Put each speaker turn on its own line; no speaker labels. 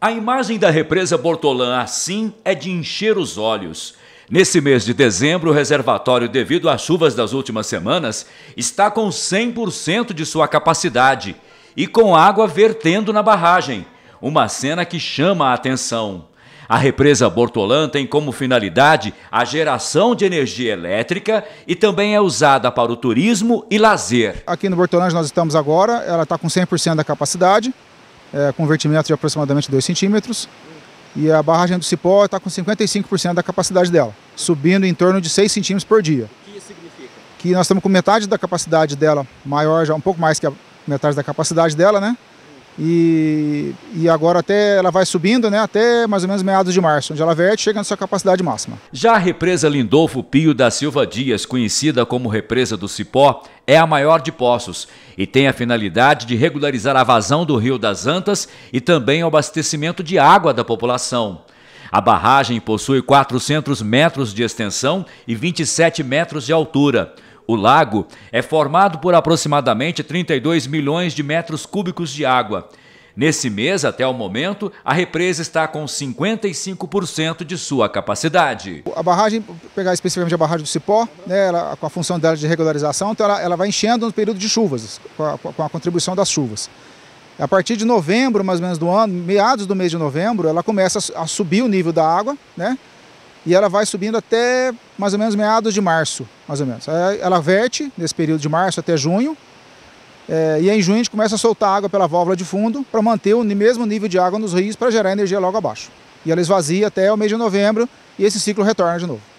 A imagem da represa Bortolã assim é de encher os olhos. Nesse mês de dezembro, o reservatório, devido às chuvas das últimas semanas, está com 100% de sua capacidade e com água vertendo na barragem, uma cena que chama a atenção. A represa Bortolã tem como finalidade a geração de energia elétrica e também é usada para o turismo e lazer.
Aqui no Bortolã nós estamos agora, ela está com 100% da capacidade, é, vertimento de aproximadamente 2 centímetros. E a barragem do Cipó está com 55% da capacidade dela, subindo em torno de 6 centímetros por dia. O que isso significa? Que nós estamos com metade da capacidade dela maior, já um pouco mais que a metade da capacidade dela, né? E, e, agora até ela vai subindo, né, até mais ou menos meados de março, onde ela verte chega na sua capacidade máxima.
Já a represa Lindolfo Pio da Silva Dias, conhecida como represa do Cipó, é a maior de Poços e tem a finalidade de regularizar a vazão do Rio das Antas e também o abastecimento de água da população. A barragem possui 400 metros de extensão e 27 metros de altura. O lago é formado por aproximadamente 32 milhões de metros cúbicos de água. Nesse mês, até o momento, a represa está com 55% de sua capacidade.
A barragem, pegar especificamente a barragem do Cipó, né, ela, com a função dela de regularização, então ela, ela vai enchendo no período de chuvas, com a, com a, contribuição das chuvas. A partir de novembro, mais ou menos do ano, meados do mês de novembro, ela começa a subir o nível da água, né? e ela vai subindo até mais ou menos meados de março, mais ou menos. Ela verte nesse período de março até junho, é, e em junho a gente começa a soltar água pela válvula de fundo para manter o mesmo nível de água nos rios para gerar energia logo abaixo. E ela esvazia até o mês de novembro e esse ciclo retorna de novo.